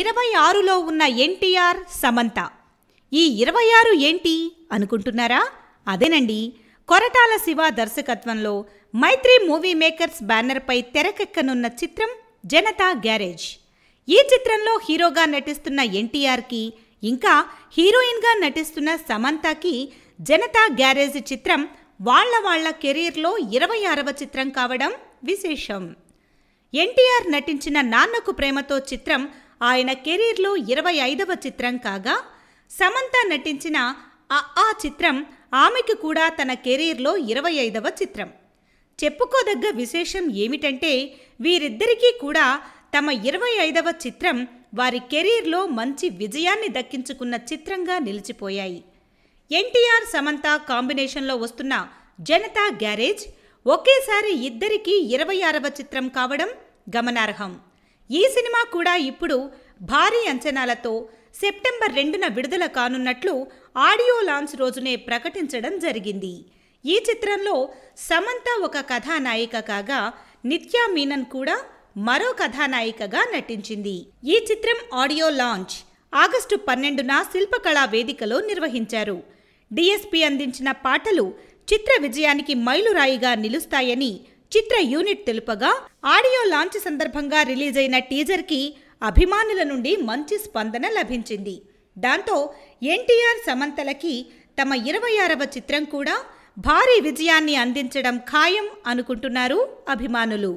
ఇరవై ఆరులో ఉన్న ఎన్టీఆర్ సమంత ఈ ఇరవై ఆరు ఏంటి అనుకుంటున్నారా అదేనండి కొరటాల శివ దర్శకత్వంలో మైత్రి మూవీ మేకర్స్ బ్యానర్పై తెరకెక్కనున్న చిత్రం జనతా గ్యారేజ్ ఈ చిత్రంలో హీరోగా నటిస్తున్న ఎన్టీఆర్కి ఇంకా హీరోయిన్గా నటిస్తున్న సమంతకి జనతా గ్యారేజ్ చిత్రం వాళ్ల వాళ్ల కెరీర్లో ఇరవై ఆరవ చిత్రం కావడం విశేషం ఎన్టీఆర్ నటించిన నాన్నకు ప్రేమతో చిత్రం ఆయన కెరీర్లో ఇరవై ఐదవ చిత్రం కాగా సమంత నటించిన ఆ చిత్రం ఆమెకు కూడా తన కెరీర్లో ఇరవై ఐదవ చిత్రం చెప్పుకోదగ్గ విశేషం ఏమిటంటే వీరిద్దరికీ కూడా తమ ఇరవై ఐదవ చిత్రం వారి కెరీర్లో మంచి విజయాన్ని దక్కించుకున్న చిత్రంగా నిలిచిపోయాయి ఎన్టీఆర్ సమంత కాంబినేషన్లో వస్తున్న జనతా గ్యారేజ్ ఒకేసారి ఇద్దరికీ ఇరవై ఆరవ చిత్రం కావడం గమనార్హం ఈ సినిమా కూడా ఇప్పుడు భారీ అంచనాలతో సెప్టెంబర్ రెండున విడుదల కానున్నట్లు ఆడియో లాంచ్ రోజునే ప్రకటించడం జరిగింది ఈ చిత్రంలో సమంత ఒక కథానాయిక కాగా నిత్యా మీనన్ కూడా మరో కథానాయికగా నటించింది ఈ చిత్రం ఆడియో లాంచ్ ఆగస్టు పన్నెండున శిల్పకళా వేదికలో నిర్వహించారు డిఎస్పి అందించిన పాటలు చిత్ర విజయానికి మైలురాయిగా నిలుస్తాయని చిత్ర యూనిట్ తెలుపగా ఆడియో లాంచ్ సందర్భంగా రిలీజ్ అయిన టీజర్కి అభిమానుల నుండి మంచి స్పందన లభించింది దాంతో ఎన్టీఆర్ సమంతలకి తమ ఇరవై ఆరవ చిత్రం కూడా భారీ విజయాన్ని అందించడం ఖాయం అనుకుంటున్నారు అభిమానులు